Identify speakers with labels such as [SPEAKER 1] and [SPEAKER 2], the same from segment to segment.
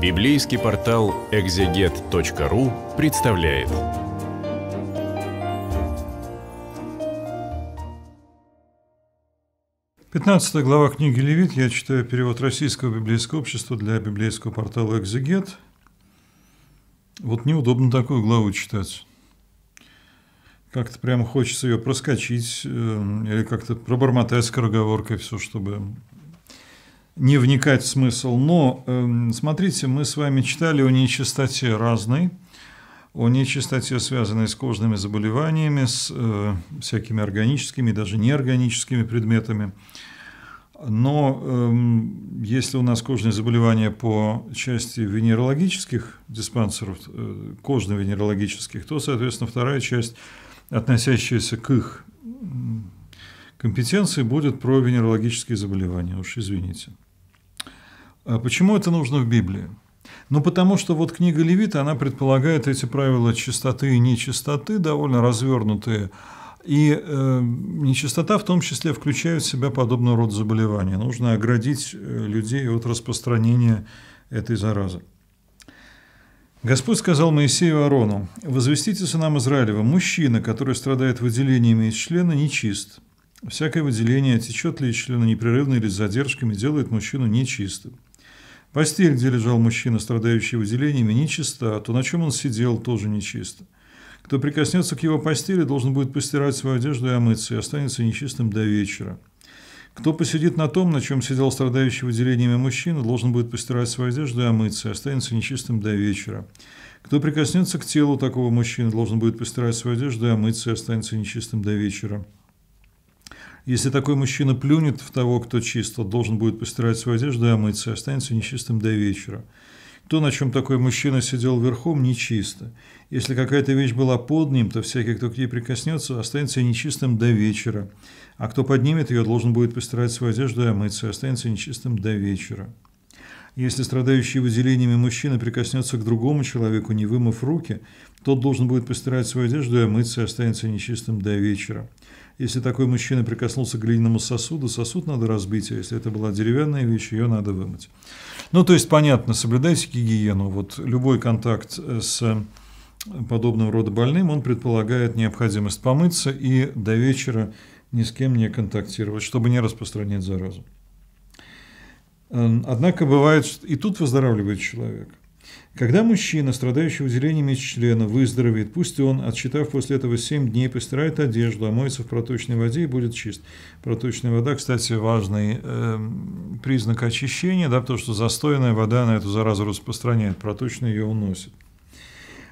[SPEAKER 1] Библейский портал экзегет.ру представляет. Пятнадцатая глава книги Левит. Я читаю перевод Российского библейского общества для библейского портала «Экзегет». Вот неудобно такую главу читать. Как-то прямо хочется ее проскочить э, или как-то пробормотать скороговоркой все, чтобы не вникать в смысл. Но, эм, смотрите, мы с вами читали о нечистоте разной, о нечистоте, связанной с кожными заболеваниями, с э, всякими органическими, даже неорганическими предметами. Но э, если у нас кожные заболевания по части венерологических диспансеров, э, кожно-венерологических, то, соответственно, вторая часть, относящаяся к их компетенции будет про венерологические заболевания, уж извините. А почему это нужно в Библии? Ну, потому что вот книга Левита, она предполагает эти правила чистоты и нечистоты, довольно развернутые. И э, нечистота в том числе включает в себя подобный род заболевания. Нужно оградить э, людей от распространения этой заразы. Господь сказал Моисею Арону, «Возвестите сынам Израилева, мужчина, который страдает выделениями из члена, нечист, Всякое выделение течет ли из члена непрерывно или с задержками, делает мужчину нечистым. Постель, где лежал мужчина, страдающий выделениями, нечиста, а то на чем он сидел, тоже нечисто. Кто прикоснется к его постели, должен будет постирать свою одежду и омыться, и останется нечистым до вечера. Кто посидит на том, на чем сидел страдающий выделениями мужчина, должен будет постирать свою одежду и омыться, и останется нечистым до вечера. Кто прикоснется к телу такого мужчины, должен будет постирать свою одежду и омыться, и останется нечистым до вечера. Если такой мужчина плюнет в того, кто чист, он должен будет постирать свою одежду и омыться, и останется нечистым до вечера. То, на чем такой мужчина сидел верхом, нечисто. Если какая-то вещь была под ним, то всякий, кто к ней прикоснется, останется нечистым до вечера. А кто поднимет ее, должен будет постирать свою одежду и омыться, и останется нечистым до вечера. Если страдающий выделениями мужчина прикоснется к другому человеку, не вымыв руки, тот должен будет постирать свою одежду и омыться, и останется нечистым до вечера. Если такой мужчина прикоснулся к глиняному сосуду, сосуд надо разбить, а если это была деревянная вещь, ее надо вымыть. Ну, то есть, понятно, соблюдайте гигиену. Вот любой контакт э, с э, подобным рода больным, он предполагает необходимость помыться и до вечера ни с кем не контактировать, чтобы не распространять заразу. Эм, однако бывает, и тут выздоравливает человек – когда мужчина, страдающий выделениями члена, выздоровеет, пусть он, отсчитав после этого 7 дней, постирает одежду, омоется а в проточной воде и будет чист. Проточная вода, кстати, важный э, признак очищения, да, потому что застойная вода на эту заразу распространяет, проточная ее уносит.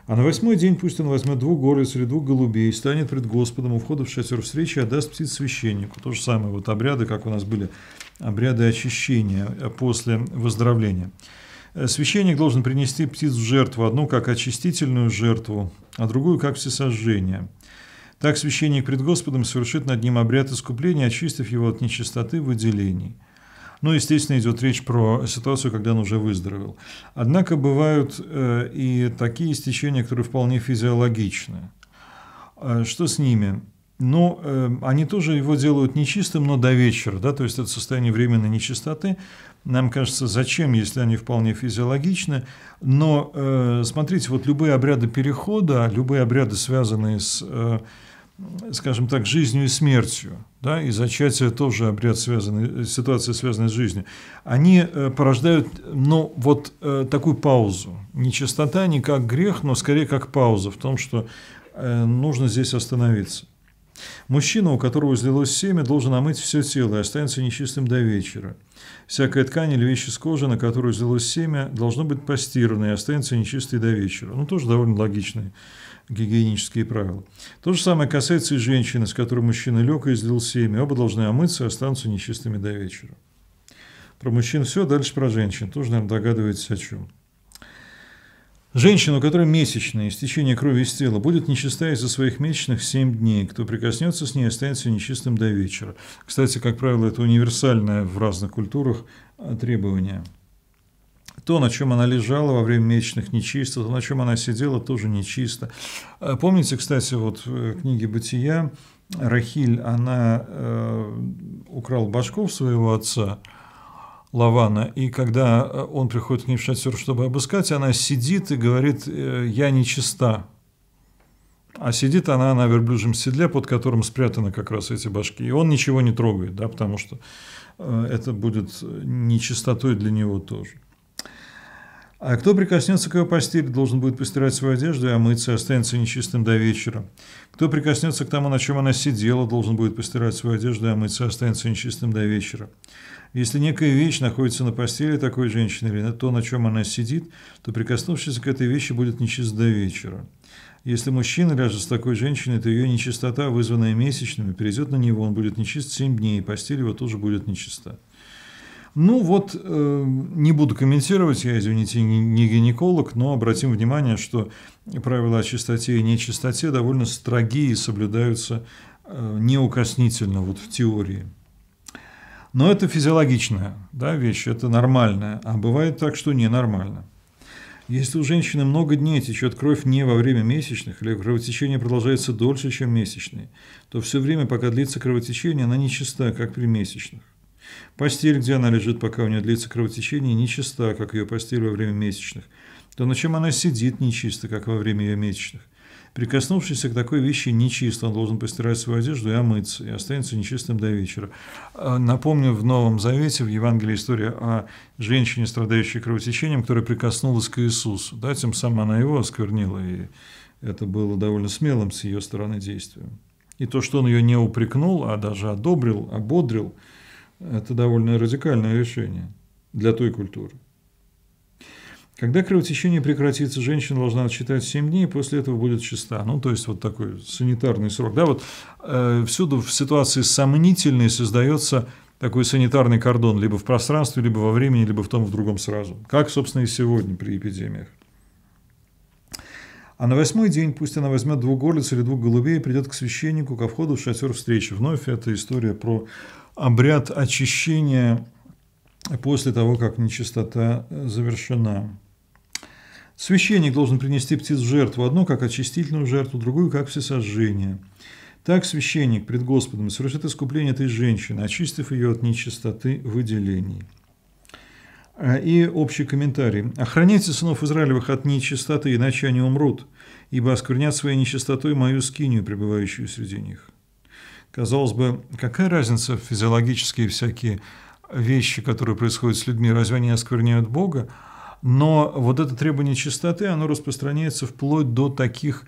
[SPEAKER 1] А на восьмой день пусть он возьмет двух горлиц или двух голубей, станет пред Господом у входа в шатер встречи и отдаст птиц священнику. То же самое, вот обряды, как у нас были обряды очищения э, после выздоровления. Э, священник должен принести птиц в жертву, одну как очистительную жертву, а другую как всесожжение. Так священник пред Господом совершит над ним обряд искупления, очистив его от нечистоты выделений. Ну, естественно, идет речь про ситуацию, когда он уже выздоровел. Однако бывают э, и такие истечения, которые вполне физиологичны. Э, что с ними? Ну, э, они тоже его делают нечистым, но до вечера, да, то есть это состояние временной нечистоты, нам кажется, зачем, если они вполне физиологичны. Но э, смотрите, вот любые обряды перехода, любые обряды, связанные с, э, скажем так, жизнью и смертью, да, и зачатие тоже обряд, связанный, ситуация, связанная с жизнью, они э, порождают, ну, вот такую паузу. Не чистота, не как грех, но скорее как пауза в том, что нужно здесь остановиться. Мужчина, у которого излилось семя, должен омыть все тело и останется нечистым до вечера. Всякая ткань или вещь из кожи, на которую излилось семя, должно быть постирано и останется нечистой до вечера. Ну, тоже довольно логичные гигиенические правила. То же самое касается и женщины, с которой мужчина лег и излил семя. Оба должны омыться и останутся нечистыми до вечера. Про мужчин все, дальше про женщин. Тоже, наверное, догадывается, о чем. Женщина, у которой месячные, истечение крови из тела, будет нечиста из-за своих месячных 7 дней. Кто прикоснется с ней, останется нечистым до вечера. Кстати, как правило, это универсальное в разных культурах а, требование. То, на чем она лежала во время месячных, нечисто, то, на чем она сидела, тоже нечисто. А, помните, кстати, вот в э, книге «Бытия» Рахиль, она э, украла башков своего отца – Лавана. И когда э, он приходит к ней в шатер, чтобы обыскать, она сидит и говорит, «Э, я нечиста. А сидит она на верблюжьем седле, под которым спрятаны как раз эти башки. И он ничего не трогает, да, потому что э, это будет нечистотой для него тоже. А кто прикоснется к его постели, должен будет постирать свою одежду и омыться, останется нечистым до вечера. Кто прикоснется к тому, на чем она сидела, должен будет постирать свою одежду и омыться, останется нечистым до вечера. Если некая вещь находится на постели такой женщины или на то, на чем она сидит, то прикоснувшись к этой вещи будет нечист до вечера. Если мужчина ляжет с такой женщиной, то ее нечистота, вызванная месячными, перейдет на него, он будет нечист семь дней, и постель его тоже будет нечиста. Ну вот, э, не буду комментировать, я, извините, не, не гинеколог, но обратим внимание, что правила о чистоте и нечистоте довольно строгие и соблюдаются э, неукоснительно вот в теории. Но это физиологичная да, вещь, это нормальная, а бывает так, что ненормально. Если у женщины много дней течет кровь не во время месячных, или кровотечение продолжается дольше, чем месячные, то все время, пока длится кровотечение, она нечиста, как при месячных. Постель, где она лежит, пока у нее длится кровотечение, нечиста, как ее постель во время месячных. То, на чем она сидит, нечисто, как во время ее месячных. Прикоснувшийся к такой вещи нечисто, он должен постирать свою одежду и омыться, и останется нечистым до вечера. А, напомню, в Новом Завете, в Евангелии история о женщине, страдающей кровотечением, которая прикоснулась к Иисусу. Да, тем самым она его осквернила, и это было довольно смелым с ее стороны действием. И то, что он ее не упрекнул, а даже одобрил, ободрил – это довольно радикальное решение для той культуры. Когда кровотечение прекратится, женщина должна отсчитать 7 дней, после этого будет чиста. Ну, то есть, вот такой санитарный срок. Да, вот э, всюду в ситуации сомнительной создается такой санитарный кордон, либо в пространстве, либо во времени, либо в том, в другом сразу. Как, собственно, и сегодня при эпидемиях. А на восьмой день пусть она возьмет двух горлиц или двух голубей и придет к священнику ко входу в шатер встречи. Вновь эта история про обряд очищения после того, как нечистота э, завершена. Священник должен принести птиц в жертву, одну как очистительную жертву, другую как всесожжение. Так священник пред Господом совершит искупление этой женщины, очистив ее от нечистоты выделений. А, и общий комментарий. «Охраняйте сынов Израилевых от нечистоты, иначе они умрут, ибо осквернят своей нечистотой мою скинию, пребывающую среди них». Казалось бы, какая разница физиологические всякие вещи, которые происходят с людьми, разве они оскверняют Бога? Но вот это требование чистоты, оно распространяется вплоть до таких,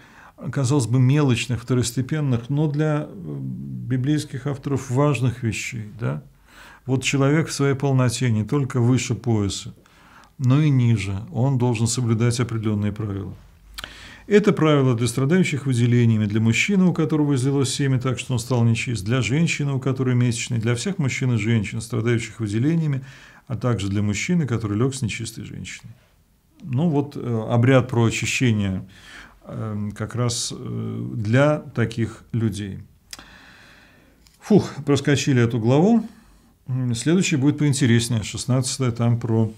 [SPEAKER 1] казалось бы, мелочных, второстепенных, но для э, библейских авторов важных вещей. Да? Вот человек в своей полноте, не только выше пояса, но и ниже, он должен соблюдать определенные правила. Это правило для страдающих выделениями, для мужчины, у которого излилось семя так, что он стал нечист, для женщины, у которой месячный, для всех мужчин и женщин, страдающих выделениями, а также для мужчины, который лег с нечистой женщиной. Ну вот э, обряд про очищение эм, как раз э, для таких людей. Фух, проскочили эту главу. Следующий будет поинтереснее, 16 там про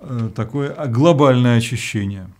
[SPEAKER 1] э, такое а, глобальное очищение –